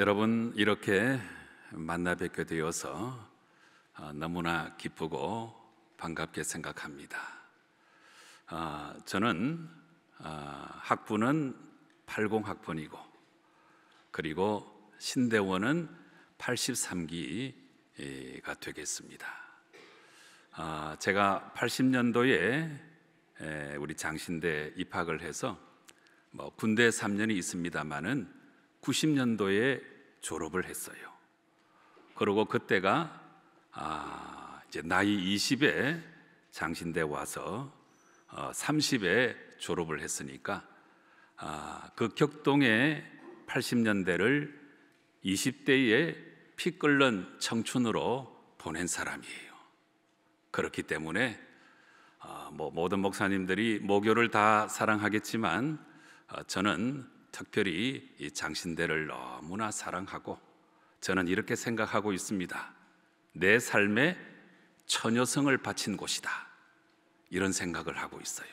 여러분 이렇게 만나 뵙게 되어서 아, 너무나 기쁘고 반갑게 생각합니다. 아, 저는 아, 학부는 80학번이고 그리고 신대원은 83기가 되겠습니다. 제가 80년도에 우리 장신대 입학을 해서 뭐 군대 3년이 있습니다만은 90년도에 졸업을 했어요. 그리고 그때가 아, 이제 나이 20에 장신대 와서 어, 30에 졸업을 했으니까 아, 그 격동의 80년대를 20대의 피 끓는 청춘으로 보낸 사람이에요. 그렇기 때문에 어, 뭐 모든 목사님들이 모교를 다 사랑하겠지만 어, 저는 특별히 이 장신대를 너무나 사랑하고 저는 이렇게 생각하고 있습니다. 내 삶에 처녀성을 바친 곳이다. 이런 생각을 하고 있어요.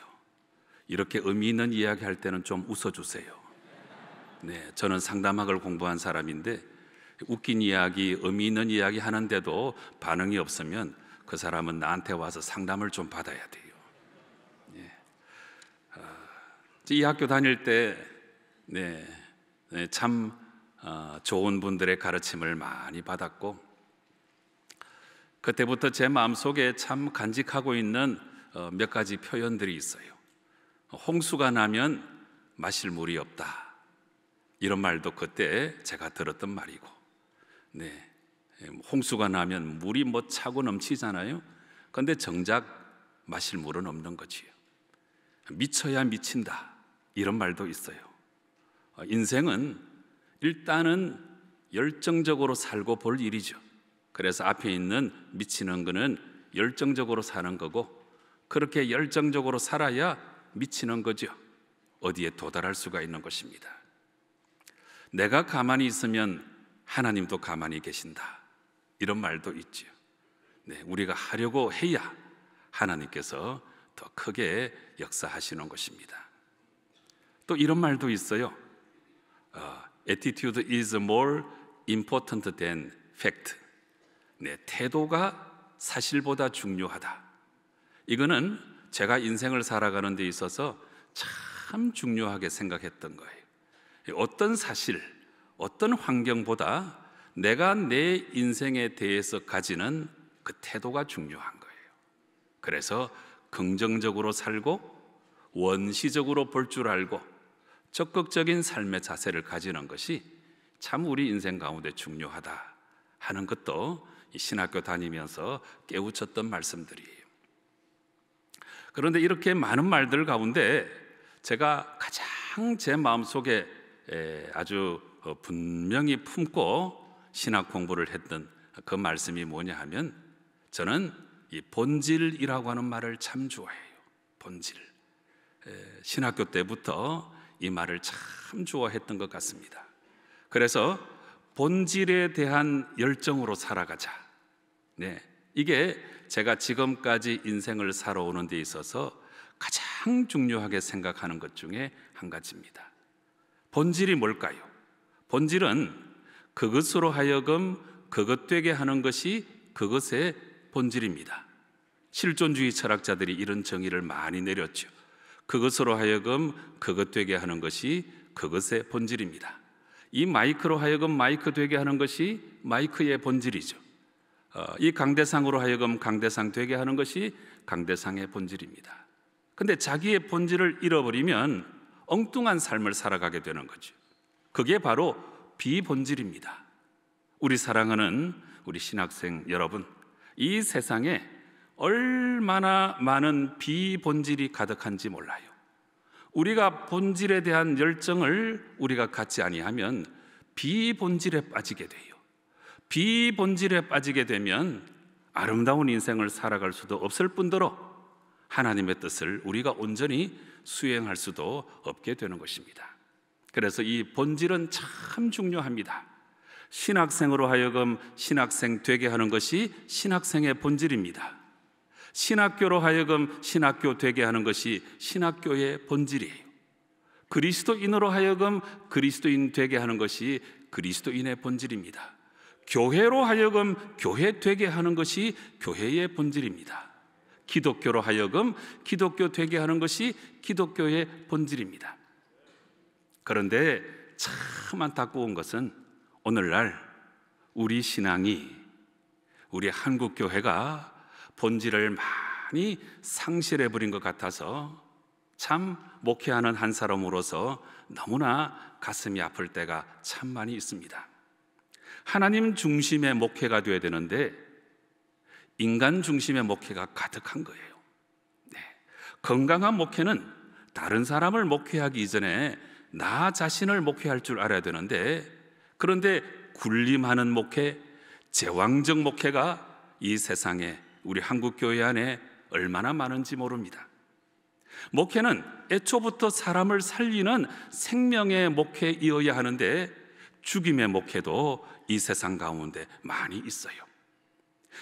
이렇게 의미 있는 이야기 할 때는 좀 웃어주세요. 네, 저는 상담학을 공부한 사람인데 웃긴 이야기, 의미 있는 이야기 하는데도 반응이 없으면 그 사람은 나한테 와서 상담을 좀 받아야 돼요. 예. 아, 이 학교 다닐 때 네. 네, 참 어, 좋은 분들의 가르침을 많이 받았고 그때부터 제 마음속에 참 간직하고 있는 어, 몇 가지 표현들이 있어요. 홍수가 나면 마실 물이 없다. 이런 말도 그때 제가 들었던 말이고. 네. 홍수가 나면 물이 뭐 차고 넘치잖아요. 그런데 정작 마실 물은 없는 거지요. 미쳐야 미친다. 이런 말도 있어요. 어, 인생은 일단은 열정적으로 살고 볼 일이죠. 그래서 앞에 있는 미치는 거는 열정적으로 사는 거고 그렇게 열정적으로 살아야 미치는 거죠. 어디에 도달할 수가 있는 것입니다. 내가 가만히 있으면 하나님도 가만히 계신다. 이런 말도 있지요. 네, 우리가 하려고 해야 하나님께서 더 크게 역사하시는 것입니다. 또 이런 말도 있어요. 아, attitude is more important than fact. 네, 태도가 사실보다 중요하다. 이거는 제가 인생을 살아가는 데 있어서 참 중요하게 생각했던 거예요. 어떤 사실, 어떤 환경보다 내가 내 인생에 대해서 가지는 그 태도가 중요한 거예요. 그래서 긍정적으로 살고 원시적으로 볼 줄 알고 적극적인 삶의 자세를 가지는 것이 참 우리 인생 가운데 중요하다 하는 것도 신학교 다니면서 깨우쳤던 말씀들이에요. 그런데 이렇게 많은 말들 가운데 제가 가장 제 마음속에 아주 어, 분명히 품고 신학 공부를 했던 그 말씀이 뭐냐 하면 저는 이 본질이라고 하는 말을 참 좋아해요. 본질. 신학교 때부터 이 말을 참 좋아했던 것 같습니다. 그래서 본질에 대한 열정으로 살아가자. 네. 이게 제가 지금까지 인생을 살아오는 데 있어서 가장 중요하게 생각하는 것 중에 한 가지입니다. 본질이 뭘까요? 본질은 그것으로 하여금 그것 되게 하는 것이 그것의 본질입니다. 실존주의 철학자들이 이런 정의를 많이 내렸죠. 그것으로 하여금 그것 되게 하는 것이 그것의 본질입니다. 이 마이크로 하여금 마이크 되게 하는 것이 마이크의 본질이죠. 어, 이 강대상으로 하여금 강대상 되게 하는 것이 강대상의 본질입니다. 근데 자기의 본질을 잃어버리면 엉뚱한 삶을 살아가게 되는 거죠. 그게 바로 비본질입니다. 우리 사랑하는 우리 신학생 여러분, 이 세상에 얼마나 많은 비본질이 가득한지 몰라요. 우리가 본질에 대한 열정을 우리가 갖지 아니하면 비본질에 빠지게 돼요. 비본질에 빠지게 되면 아름다운 인생을 살아갈 수도 없을 뿐더러 하나님의 뜻을 우리가 온전히 수행할 수도 없게 되는 것입니다. 그래서 이 본질은 참 중요합니다. 신학생으로 하여금 신학생 되게 하는 것이 신학생의 본질입니다. 신학교로 하여금 신학교 되게 하는 것이 신학교의 본질이에요. 그리스도인으로 하여금 그리스도인 되게 하는 것이 그리스도인의 본질입니다. 교회로 하여금 교회 되게 하는 것이 교회의 본질입니다. 기독교로 하여금 기독교 되게 하는 것이 기독교의 본질입니다. 그런데 참 안타까운 것은 오늘날 우리 신앙이 우리 한국 교회가 본질을 많이 상실해 버린 것 같아서 참 목회하는 한 사람으로서 너무나 가슴이 아플 때가 참 많이 있습니다. 하나님 중심의 목회가 되어야 되는데 인간 중심의 목회가 가득한 거예요. 네. 건강한 목회는 다른 사람을 목회하기 이전에 나 자신을 목회할 줄 알아야 되는데 그런데 군림하는 목회, 제왕적 목회가 이 세상에 우리 한국 교회 안에 얼마나 많은지 모릅니다. 목회는 애초부터 사람을 살리는 생명의 목회이어야 하는데 죽임의 목회도 이 세상 가운데 많이 있어요.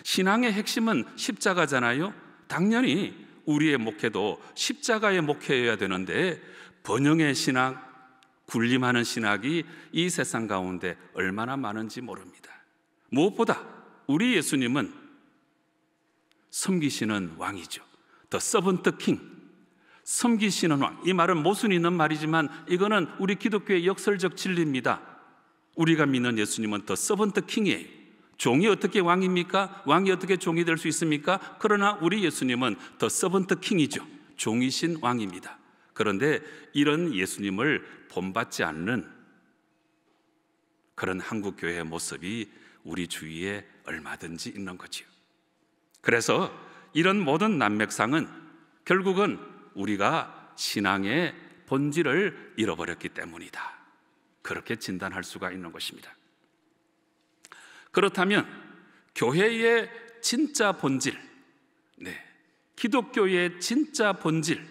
신앙의 핵심은 십자가잖아요. 당연히 우리의 목회도 십자가의 목회여야 되는데 번영의 신학, 군림하는 신학이 이 세상 가운데 얼마나 많은지 모릅니다. 무엇보다 우리 예수님은 섬기시는 왕이죠. The servant king. 섬기시는 왕. 이 말은 모순이 있는 말이지만 이거는 우리 기독교의 역설적 진리입니다. 우리가 믿는 예수님은 더 서번트 킹이에요. 종이 어떻게 왕입니까? 왕이 어떻게 종이 될 수 있습니까? 그러나 우리 예수님은 더 서번트 킹이죠. 종이신 왕입니다. 그런데 이런 예수님을 본받지 않는 그런 한국 교회의 모습이 우리 주위에 얼마든지 있는 거지요. 그래서 이런 모든 난맥상은 결국은 우리가 신앙의 본질을 잃어버렸기 때문이다. 그렇게 진단할 수가 있는 것입니다. 그렇다면 교회의 진짜 본질, 네, 기독교의 진짜 본질,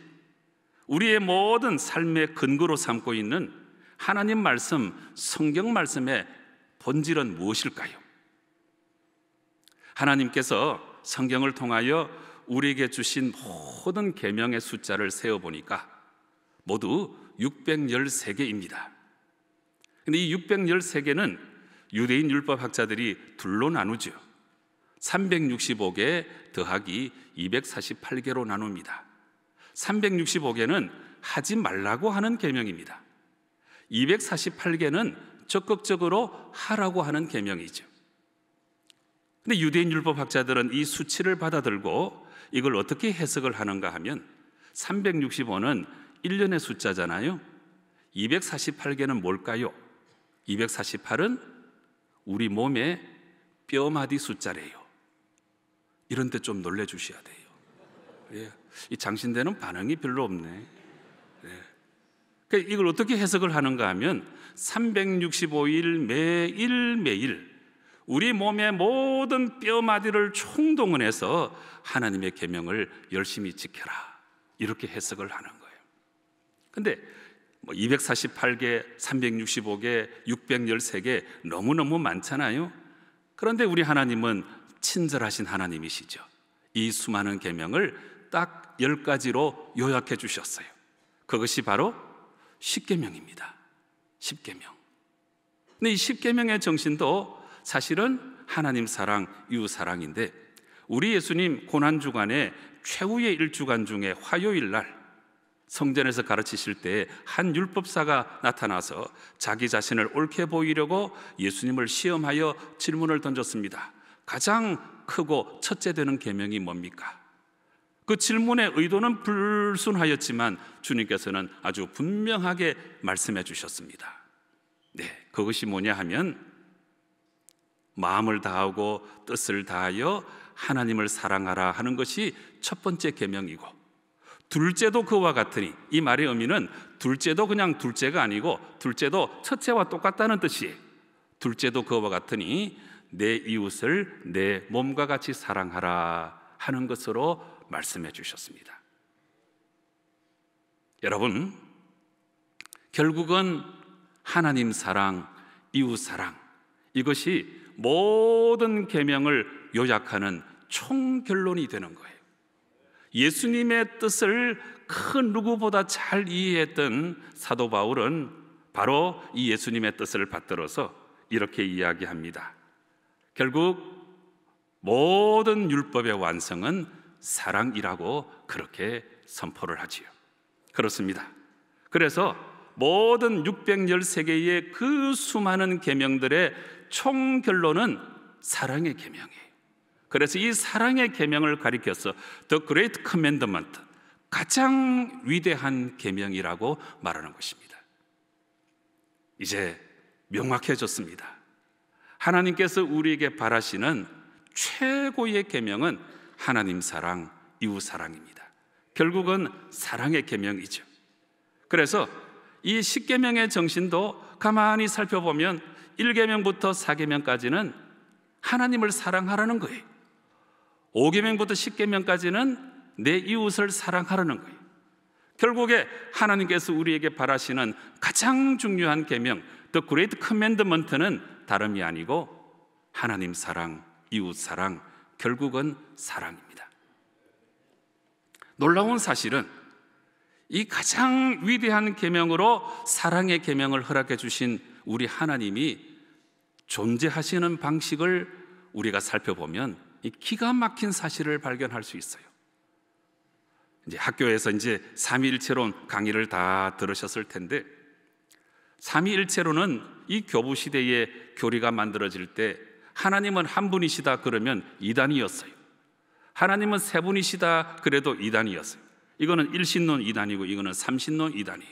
우리의 모든 삶의 근거로 삼고 있는 하나님 말씀, 성경 말씀의 본질은 무엇일까요? 하나님께서 성경을 통하여 우리에게 주신 모든 계명의 숫자를 세어 보니까 모두 613개입니다. 근데 이 613개는 유대인 율법 학자들이 둘로 나누죠. 365개 더하기 248개로 나눕니다. 365개는 하지 말라고 하는 계명입니다. 248개는 적극적으로 하라고 하는 계명이죠. 근데 유대인 율법학자들은 이 수치를 받아들고 이걸 어떻게 해석을 하는가 하면 365는 1년의 숫자잖아요. 248개는 뭘까요? 248은 우리 몸의 뼈마디 숫자래요. 이런데 좀 놀래 주셔야 돼요. 예. 이 장신대는 반응이 별로 없네. 예. 그러니까 이걸 어떻게 해석을 하는가 하면 365일 매일매일 우리 몸의 모든 뼈마디를 총동원해서 하나님의 계명을 열심히 지켜라. 이렇게 해석을 하는 거예요. 근데 뭐 248개, 365개, 613개 너무너무 많잖아요. 그런데 우리 하나님은 친절하신 하나님이시죠. 이 수많은 계명을 딱 10가지로 요약해 주셨어요. 그것이 바로 십계명입니다. 십계명. 근데 이 십계명의 정신도 사실은 하나님 사랑, 이웃 사랑인데 우리 예수님 고난 주간에 최후의 일주간 중에 화요일 날 성전에서 가르치실 때 한 율법사가 나타나서 자기 자신을 옳게 보이려고 예수님을 시험하여 질문을 던졌습니다. 가장 크고 첫째 되는 계명이 뭡니까? 그 질문의 의도는 불순하였지만 주님께서는 아주 분명하게 말씀해 주셨습니다. 네, 그것이 뭐냐 하면 마음을 다하고 뜻을 다하여 하나님을 사랑하라 하는 것이 첫 번째 계명이고 둘째도 그와 같으니 이 말의 의미는 둘째도 그냥 둘째가 아니고 둘째도 첫째와 똑같다는 뜻이에요. 둘째도 그와 같으니 내 이웃을 내 몸과 같이 사랑하라 하는 것으로 말씀해 주셨습니다. 여러분, 결국은 하나님 사랑, 이웃 사랑 이것이 모든 계명을 요약하는 총결론이 되는 거예요. 예수님의 뜻을 큰 누구보다 잘 이해했던 사도 바울은 바로 이 예수님의 뜻을 받들어서 이렇게 이야기합니다. 결국 모든 율법의 완성은 사랑이라고 그렇게 선포를 하지요. 그렇습니다. 그래서 모든 613개의 그 수많은 계명들의 총 결론은 사랑의 계명이에요. 그래서 이 사랑의 계명을 가리켜서 The Great Commandment 가장 위대한 계명이라고 말하는 것입니다. 이제 명확해졌습니다. 하나님께서 우리에게 바라시는 최고의 계명은 하나님 사랑, 이웃 사랑입니다. 결국은 사랑의 계명이죠. 그래서 이 십계명의 정신도 가만히 살펴보면 1계명부터 4계명까지는 하나님을 사랑하라는 거예요. 5계명부터 10계명까지는 내 이웃을 사랑하라는 거예요. 결국에 하나님께서 우리에게 바라시는 가장 중요한 계명, The Great Commandment는 다름이 아니고 하나님 사랑, 이웃 사랑, 결국은 사랑입니다. 놀라운 사실은 이 가장 위대한 계명으로 사랑의 계명을 허락해 주신 우리 하나님이 존재하시는 방식을 우리가 살펴보면 이 기가 막힌 사실을 발견할 수 있어요. 이제 학교에서 이제 삼위일체론 강의를 다 들으셨을 텐데 삼위일체론은 이 교부 시대에 교리가 만들어질 때 하나님은 한 분이시다 그러면 이단이었어요. 하나님은 세 분이시다 그래도 이단이었어요. 이거는 일신론 이단이고 이거는 삼신론 이단이.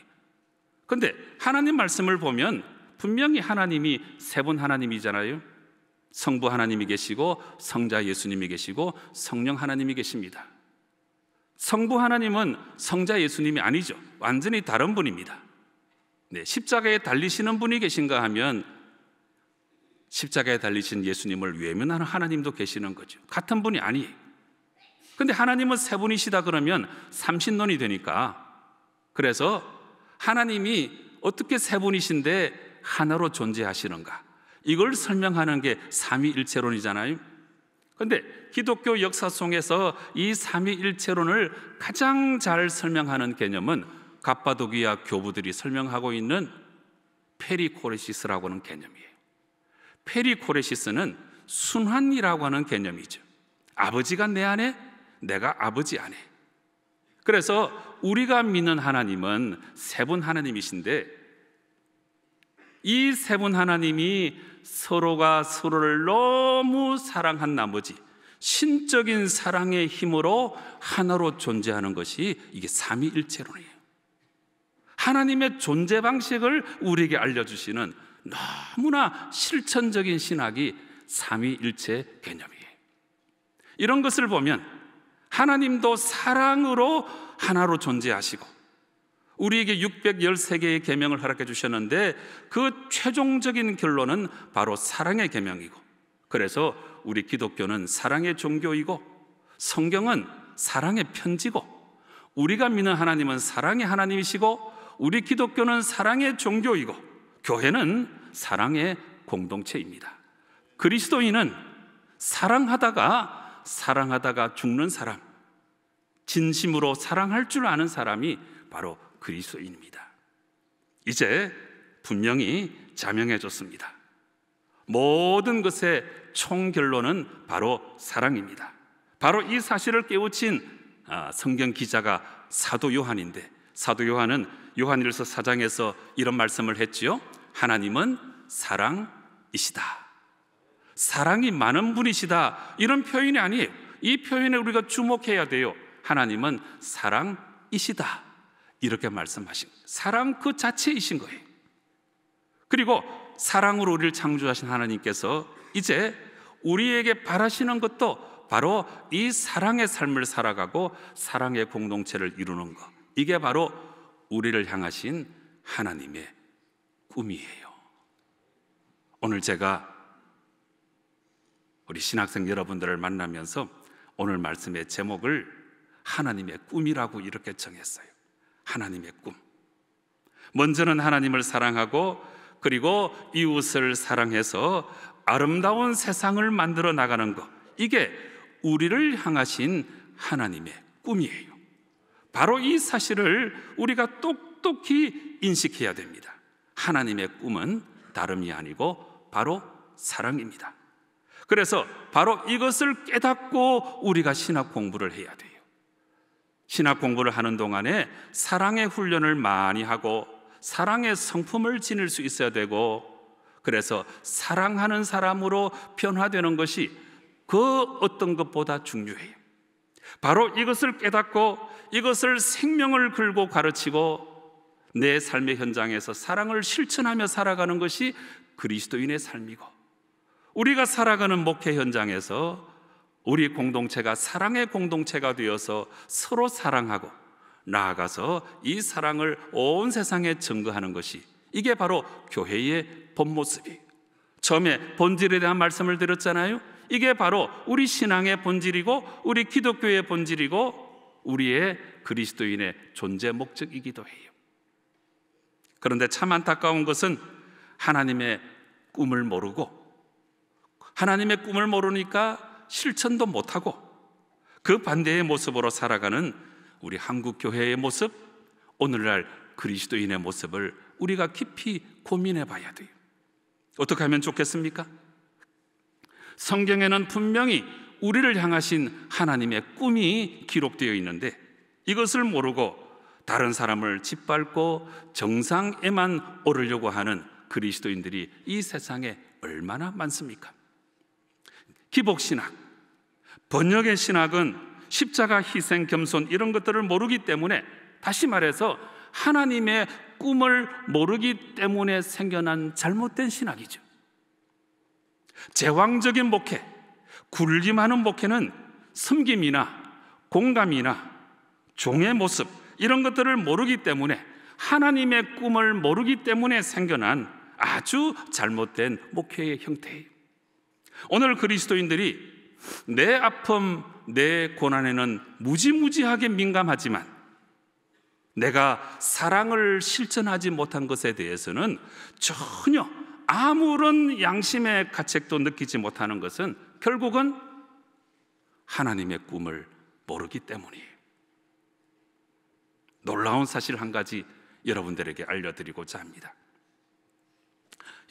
근데 하나님 말씀을 보면 분명히 하나님이 세 분 하나님이잖아요. 성부 하나님이 계시고 성자 예수님이 계시고 성령 하나님이 계십니다. 성부 하나님은 성자 예수님이 아니죠. 완전히 다른 분입니다. 네, 십자가에 달리시는 분이 계신가 하면 십자가에 달리신 예수님을 외면하는 하나님도 계시는 거죠. 같은 분이 아니에요. 근데 하나님은 세 분이시다 그러면 삼신론이 되니까 그래서 하나님이 어떻게 세 분이신데 하나로 존재하시는가? 이걸 설명하는 게 삼위일체론이잖아요. 근데 기독교 역사 속에서 이 삼위일체론을 가장 잘 설명하는 개념은 갑바도기아 교부들이 설명하고 있는 페리코레시스라고 하는 개념이에요. 페리코레시스는 순환이라고 하는 개념이죠. 아버지가 내 안에, 내가 아버지 안에. 그래서 우리가 믿는 하나님은 세 분 하나님이신데 이세분 하나님이 서로가 서로를 너무 사랑한 나머지 신적인 사랑의 힘으로 하나로 존재하는 것이 이게 삼위일체론이에요. 하나님의 존재 방식을 우리에게 알려주시는 너무나 실천적인 신학이 삼위일체 개념이에요. 이런 것을 보면 하나님도 사랑으로 하나로 존재하시고 우리에게 613개의 계명을 허락해 주셨는데 그 최종적인 결론은 바로 사랑의 계명이고 그래서 우리 기독교는 사랑의 종교이고 성경은 사랑의 편지고 우리가 믿는 하나님은 사랑의 하나님이시고 우리 기독교는 사랑의 종교이고 교회는 사랑의 공동체입니다. 그리스도인은 사랑하다가 사랑하다가 죽는 사람 진심으로 사랑할 줄 아는 사람이 바로 그리스도인입니다. 이제 분명히 자명해졌습니다. 모든 것의 총결론은 바로 사랑입니다. 바로 이 사실을 깨우친 아, 성경 기자가 사도 요한인데 사도 요한은 요한일서 4장에서 이런 말씀을 했지요. 하나님은 사랑이시다. 사랑이 많은 분이시다. 이런 표현이 아니에요. 이 표현에 우리가 주목해야 돼요. 하나님은 사랑이시다. 이렇게 말씀하신 사랑 그 자체이신 거예요. 그리고 사랑으로 우리를 창조하신 하나님께서 이제 우리에게 바라시는 것도 바로 이 사랑의 삶을 살아가고 사랑의 공동체를 이루는 것. 이게 바로 우리를 향하신 하나님의 꿈이에요. 오늘 제가 우리 신학생 여러분들을 만나면서 오늘 말씀의 제목을 하나님의 꿈이라고 이렇게 정했어요. 하나님의 꿈. 먼저는 하나님을 사랑하고 그리고 이웃을 사랑해서 아름다운 세상을 만들어 나가는 것. 이게 우리를 향하신 하나님의 꿈이에요. 바로 이 사실을 우리가 똑똑히 인식해야 됩니다. 하나님의 꿈은 다름이 아니고 바로 사랑입니다. 그래서 바로 이것을 깨닫고 우리가 신학 공부를 해야 돼요. 신학 공부를 하는 동안에 사랑의 훈련을 많이 하고 사랑의 성품을 지닐 수 있어야 되고 그래서 사랑하는 사람으로 변화되는 것이 그 어떤 것보다 중요해요. 바로 이것을 깨닫고 이것을 생명을 걸고 가르치고 내 삶의 현장에서 사랑을 실천하며 살아가는 것이 그리스도인의 삶이고 우리가 살아가는 목회 현장에서 우리 공동체가 사랑의 공동체가 되어서 서로 사랑하고 나아가서 이 사랑을 온 세상에 증거하는 것이 이게 바로 교회의 본모습이 처음에 본질에 대한 말씀을 드렸잖아요. 이게 바로 우리 신앙의 본질이고 우리 기독교의 본질이고 우리의 그리스도인의 존재 목적이기도 해요. 그런데 참 안타까운 것은 하나님의 꿈을 모르고 하나님의 꿈을 모르니까 실천도 못하고 그 반대의 모습으로 살아가는 우리 한국 교회의 모습, 오늘날 그리스도인의 모습을 우리가 깊이 고민해 봐야 돼요. 어떻게 하면 좋겠습니까? 성경에는 분명히 우리를 향하신 하나님의 꿈이 기록되어 있는데 이것을 모르고 다른 사람을 짓밟고 정상에만 오르려고 하는 그리스도인들이 이 세상에 얼마나 많습니까? 기복신학, 번역의 신학은 십자가 희생 겸손 이런 것들을 모르기 때문에 다시 말해서 하나님의 꿈을 모르기 때문에 생겨난 잘못된 신학이죠. 제왕적인 목회, 군림하는 목회는 섬김이나 공감이나 종의 모습 이런 것들을 모르기 때문에 하나님의 꿈을 모르기 때문에 생겨난 아주 잘못된 목회의 형태예요. 오늘 그리스도인들이 내 아픔, 내 고난에는 무지무지하게 민감하지만 내가 사랑을 실천하지 못한 것에 대해서는 전혀 아무런 양심의 가책도 느끼지 못하는 것은 결국은 하나님의 꿈을 모르기 때문이에요. 놀라운 사실 한 가지 여러분들에게 알려드리고자 합니다.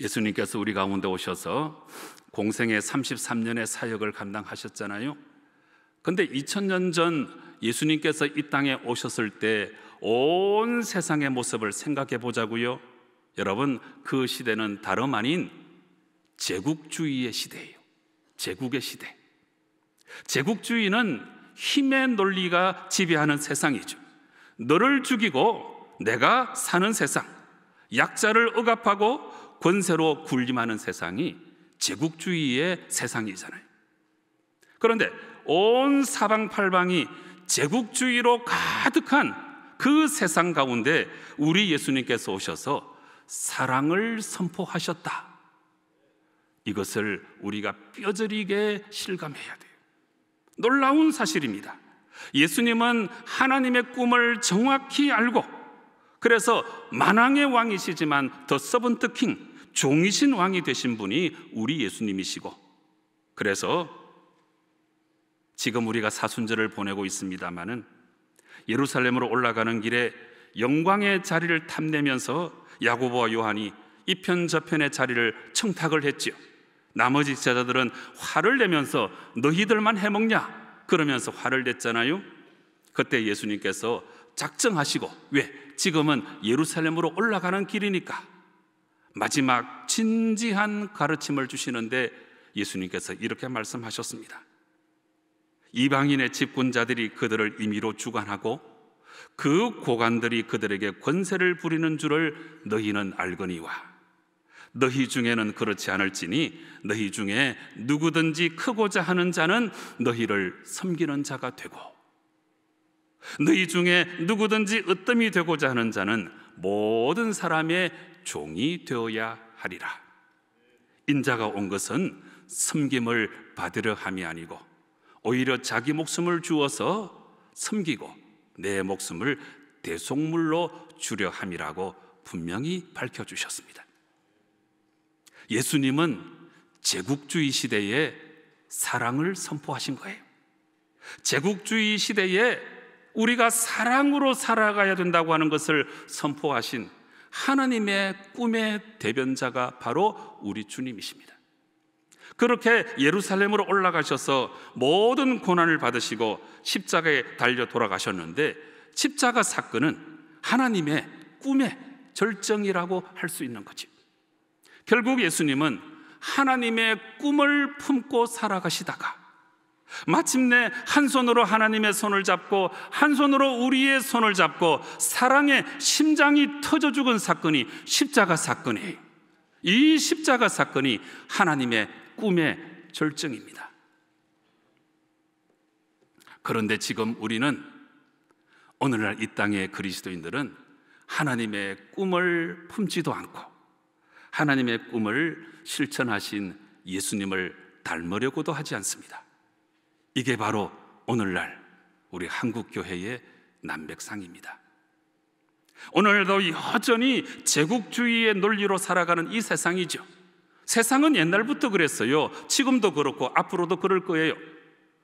예수님께서 우리 가운데 오셔서 공생의 33년의 사역을 감당하셨잖아요. 근데 2000년 전 예수님께서 이 땅에 오셨을 때 온 세상의 모습을 생각해 보자고요. 여러분, 그 시대는 다름 아닌 제국주의의 시대예요. 제국의 시대. 제국주의는 힘의 논리가 지배하는 세상이죠. 너를 죽이고 내가 사는 세상. 약자를 억압하고 권세로 군림하는 세상이 제국주의의 세상이잖아요. 그런데 온 사방팔방이 제국주의로 가득한 그 세상 가운데 우리 예수님께서 오셔서 사랑을 선포하셨다. 이것을 우리가 뼈저리게 실감해야 돼요. 놀라운 사실입니다. 예수님은 하나님의 꿈을 정확히 알고 그래서 만왕의 왕이시지만 더 서번트 킹 종이신 왕이 되신 분이 우리 예수님이시고 그래서 지금 우리가 사순절을 보내고 있습니다마는 예루살렘으로 올라가는 길에 영광의 자리를 탐내면서 야고보와 요한이 이편 저편의 자리를 청탁을 했지요. 나머지 제자들은 화를 내면서 너희들만 해먹냐 그러면서 화를 냈잖아요. 그때 예수님께서 작정하시고 왜 지금은 예루살렘으로 올라가는 길이니까 마지막 진지한 가르침을 주시는데 예수님께서 이렇게 말씀하셨습니다. 이방인의 집권자들이 그들을 임의로 주관하고 그 고관들이 그들에게 권세를 부리는 줄을 너희는 알거니와 너희 중에는 그렇지 않을지니 너희 중에 누구든지 크고자 하는 자는 너희를 섬기는 자가 되고 너희 중에 누구든지 으뜸이 되고자 하는 자는 모든 사람의 종이 되어야 하리라. 인자가 온 것은 섬김을 받으려 함이 아니고 오히려 자기 목숨을 주어서 섬기고 내 목숨을 대속물로 주려 함이라고 분명히 밝혀 주셨습니다. 예수님은 제국주의 시대에 사랑을 선포하신 거예요. 제국주의 시대에 우리가 사랑으로 살아가야 된다고 하는 것을 선포하신 하나님의 꿈의 대변자가 바로 우리 주님이십니다. 그렇게 예루살렘으로 올라가셔서 모든 고난을 받으시고 십자가에 달려 돌아가셨는데 십자가 사건은 하나님의 꿈의 절정이라고 할 수 있는 거지. 결국 예수님은 하나님의 꿈을 품고 살아가시다가 마침내 한 손으로 하나님의 손을 잡고 한 손으로 우리의 손을 잡고 사랑의 심장이 터져 죽은 사건이 십자가 사건이 이 십자가 사건이 하나님의 꿈의 절정입니다. 그런데 지금 우리는 오늘날 이 땅의 그리스도인들은 하나님의 꿈을 품지도 않고 하나님의 꿈을 실천하신 예수님을 닮으려고도 하지 않습니다. 이게 바로 오늘날 우리 한국교회의 남백상입니다. 오늘도 여전히 제국주의의 논리로 살아가는 이 세상이죠. 세상은 옛날부터 그랬어요. 지금도 그렇고 앞으로도 그럴 거예요.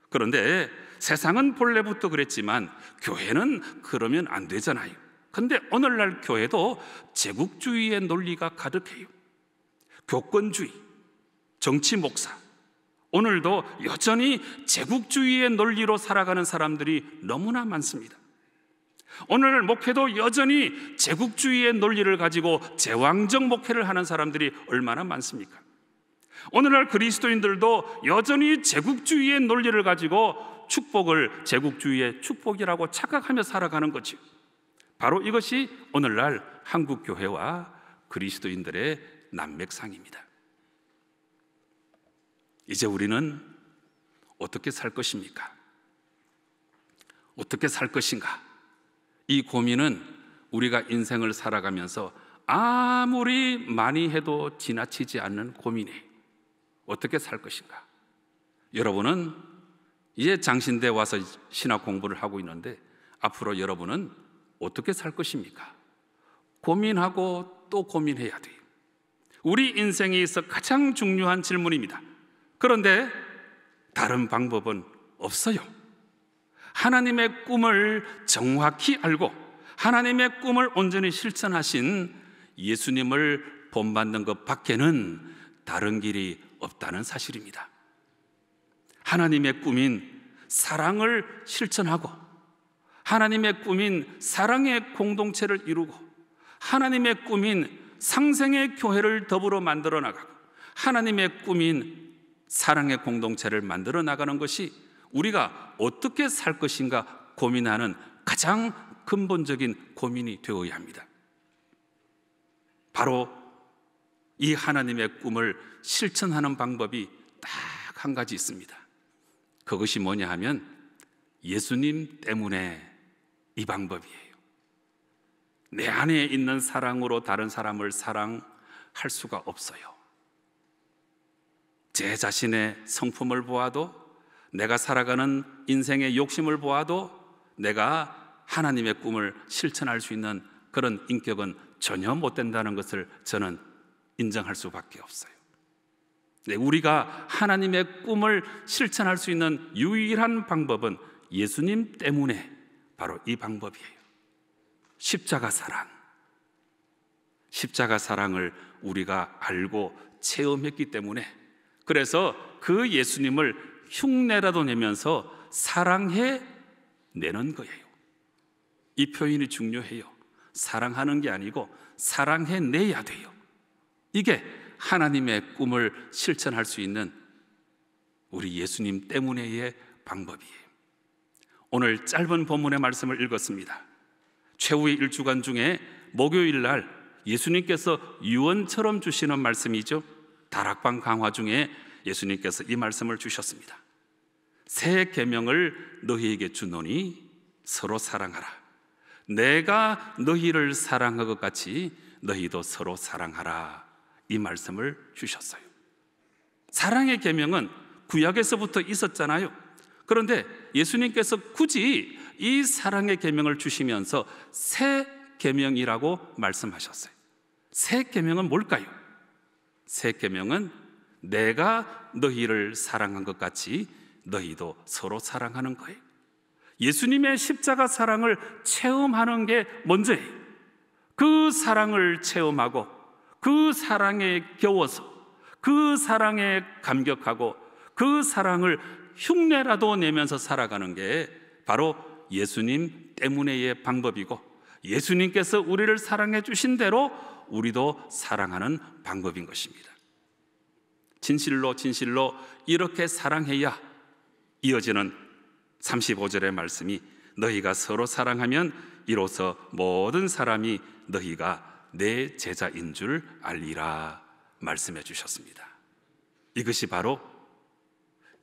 그런데 세상은 본래부터 그랬지만 교회는 그러면 안 되잖아요. 근데 오늘날 교회도 제국주의의 논리가 가득해요. 교권주의, 정치 목사, 오늘도 여전히 제국주의의 논리로 살아가는 사람들이 너무나 많습니다. 오늘 목회도 여전히 제국주의의 논리를 가지고 제왕적 목회를 하는 사람들이 얼마나 많습니까? 오늘날 그리스도인들도 여전히 제국주의의 논리를 가지고 축복을 제국주의의 축복이라고 착각하며 살아가는 거지. 바로 이것이 오늘날 한국 교회와 그리스도인들의 난맥상입니다. 이제 우리는 어떻게 살 것입니까? 어떻게 살 것인가? 이 고민은 우리가 인생을 살아가면서 아무리 많이 해도 지나치지 않는 고민이 어떻게 살 것인가? 여러분은 이제 장신대 와서 신학 공부를 하고 있는데 앞으로 여러분은 어떻게 살 것입니까? 고민하고 또 고민해야 돼요. 우리 인생에 있어 가장 중요한 질문입니다. 그런데 다른 방법은 없어요. 하나님의 꿈을 정확히 알고 하나님의 꿈을 온전히 실천하신 예수님을 본받는 것 밖에는 다른 길이 없다는 사실입니다. 하나님의 꿈인 사랑을 실천하고 하나님의 꿈인 사랑의 공동체를 이루고 하나님의 꿈인 상생의 교회를 더불어 만들어 나가고 하나님의 꿈인 사랑의 공동체를 만들어 나가는 것이 우리가 어떻게 살 것인가 고민하는 가장 근본적인 고민이 되어야 합니다. 바로 이 하나님의 꿈을 실천하는 방법이 딱 한 가지 있습니다. 그것이 뭐냐 하면 예수님 때문에 이 방법이에요. 내 안에 있는 사랑으로 다른 사람을 사랑할 수가 없어요. 제 자신의 성품을 보아도 내가 살아가는 인생의 욕심을 보아도 내가 하나님의 꿈을 실천할 수 있는 그런 인격은 전혀 못 된다는 것을 저는 인정할 수밖에 없어요. 네, 우리가 하나님의 꿈을 실천할 수 있는 유일한 방법은 예수님 때문에 바로 이 방법이에요. 십자가 사랑. 십자가 사랑을 우리가 알고 체험했기 때문에 그래서 그 예수님을 흉내라도 내면서 사랑해 내는 거예요. 이 표현이 중요해요. 사랑하는 게 아니고 사랑해 내야 돼요. 이게 하나님의 꿈을 실천할 수 있는 우리 예수님 때문에의 방법이에요. 오늘 짧은 본문의 말씀을 읽었습니다. 최후의 일주간 중에 목요일 날 예수님께서 유언처럼 주시는 말씀이죠. 다락방 강화 중에 예수님께서 이 말씀을 주셨습니다. 새 계명을 너희에게 주노니 서로 사랑하라. 내가 너희를 사랑한 것 같이 너희도 서로 사랑하라. 이 말씀을 주셨어요. 사랑의 계명은 구약에서부터 있었잖아요. 그런데 예수님께서 굳이 이 사랑의 계명을 주시면서 새 계명이라고 말씀하셨어요. 새 계명은 뭘까요? 새 계명은 내가 너희를 사랑한 것 같이 너희도 서로 사랑하는 거예요. 예수님의 십자가 사랑을 체험하는 게 먼저예요. 그 사랑을 체험하고 그 사랑에 겨워서 그 사랑에 감격하고 그 사랑을 흉내라도 내면서 살아가는 게 바로 예수님 때문에의 방법이고 예수님께서 우리를 사랑해 주신 대로 우리도 사랑하는 방법인 것입니다. 진실로 진실로 이렇게 사랑해야 이어지는 35절의 말씀이 너희가 서로 사랑하면 이로써 모든 사람이 너희가 내 제자인 줄 알리라 말씀해 주셨습니다. 이것이 바로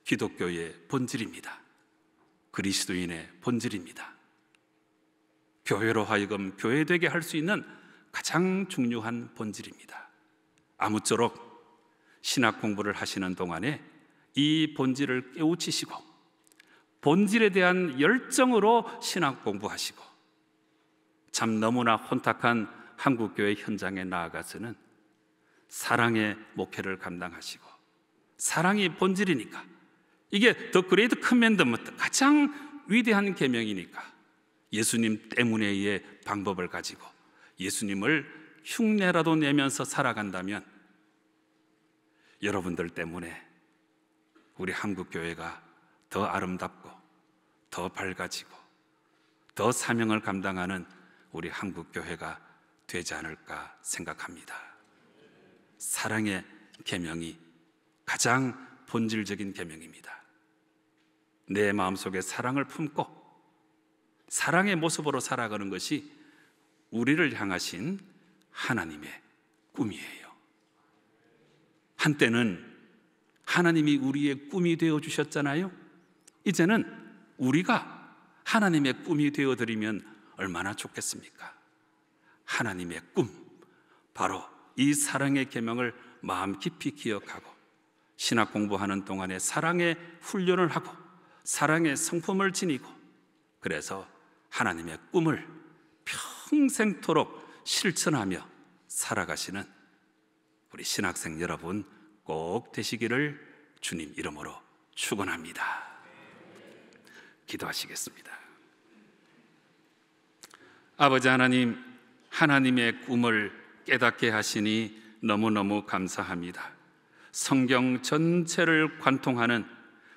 기독교의 본질입니다. 그리스도인의 본질입니다. 교회로 하여금 교회되게 할 수 있는 가장 중요한 본질입니다. 아무쪼록 신학 공부를 하시는 동안에 이 본질을 깨우치시고 본질에 대한 열정으로 신학 공부하시고 참 너무나 혼탁한 한국 교회 현장에 나아가서는 사랑의 목회를 감당하시고 사랑이 본질이니까 이게 더 그레이트 커맨드먼트 가장 위대한 계명이니까 예수님 때문에의 방법을 가지고 예수님을 흉내라도 내면서 살아간다면 여러분들 때문에 우리 한국 교회가 더 아름답고 더 밝아지고 더 사명을 감당하는 우리 한국 교회가 되지 않을까 생각합니다. 사랑의 계명이 가장 본질적인 계명입니다. 내 마음속에 사랑을 품고 사랑의 모습으로 살아가는 것이 우리를 향하신 하나님의 꿈이에요. 한때는 하나님이 우리의 꿈이 되어 주셨잖아요. 이제는 우리가 하나님의 꿈이 되어 드리면 얼마나 좋겠습니까? 하나님의 꿈 바로 이 사랑의 계명을 마음 깊이 기억하고 신학 공부하는 동안에 사랑의 훈련을 하고 사랑의 성품을 지니고 그래서 하나님의 꿈을 평생토록 실천하며 살아가시는 우리 신학생 여러분 꼭 되시기를 주님 이름으로 축원합니다. 기도하시겠습니다. 아버지 하나님, 하나님의 꿈을 깨닫게 하시니 너무너무 감사합니다. 성경 전체를 관통하는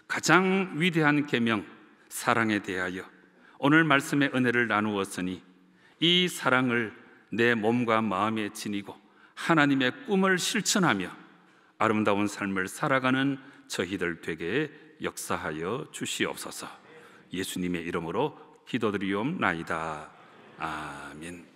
가장 위대한 계명 사랑에 대하여 오늘 말씀의 은혜를 나누었으니 이 사랑을 내 몸과 마음에 지니고 하나님의 꿈을 실천하며 아름다운 삶을 살아가는 저희들 되게 역사하여 주시옵소서. 예수님의 이름으로 기도드리옵나이다. 아멘.